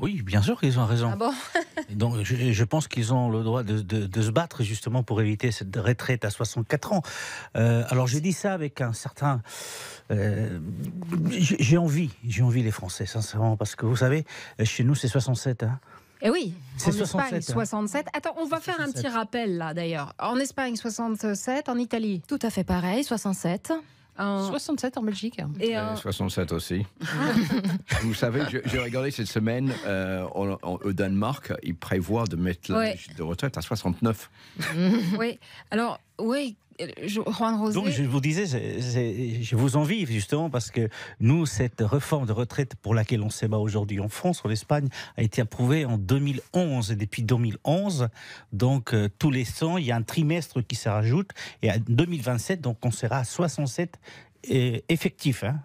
Oui, bien sûr qu'ils ont raison. Ah donc, je, pense qu'ils ont le droit de, se battre justement pour éviter cette retraite à 64 ans. Euh, alors, j'ai dit ça avec un certain. Euh, j'ai envie, j'ai envie les Français, sincèrement, parce que vous savez, chez nous, c'est 67. Et hein. Eh oui, c'est 67. Espagne, 67. Hein. Attends, on va faire un petit rappel là d'ailleurs. En Espagne, 67, en Italie. Tout à fait pareil, 67. 67 en Belgique. Et 67 aussi. Ah. Vous savez, j'ai regardé cette semaine, euh, au Danemark, ils prévoient de mettre la de retraite à 69. oui, alors, oui, donc je vous disais, je vous envie justement parce que nous, cette réforme de retraite pour laquelle on s'est s'ébat aujourd'hui en France, en Espagne, a été approuvée en 2011. Et depuis 2011, donc euh, tous les 100, il y a un trimestre qui se rajoute. Et en 2027, donc on sera à 67 euh, effectifs. Hein.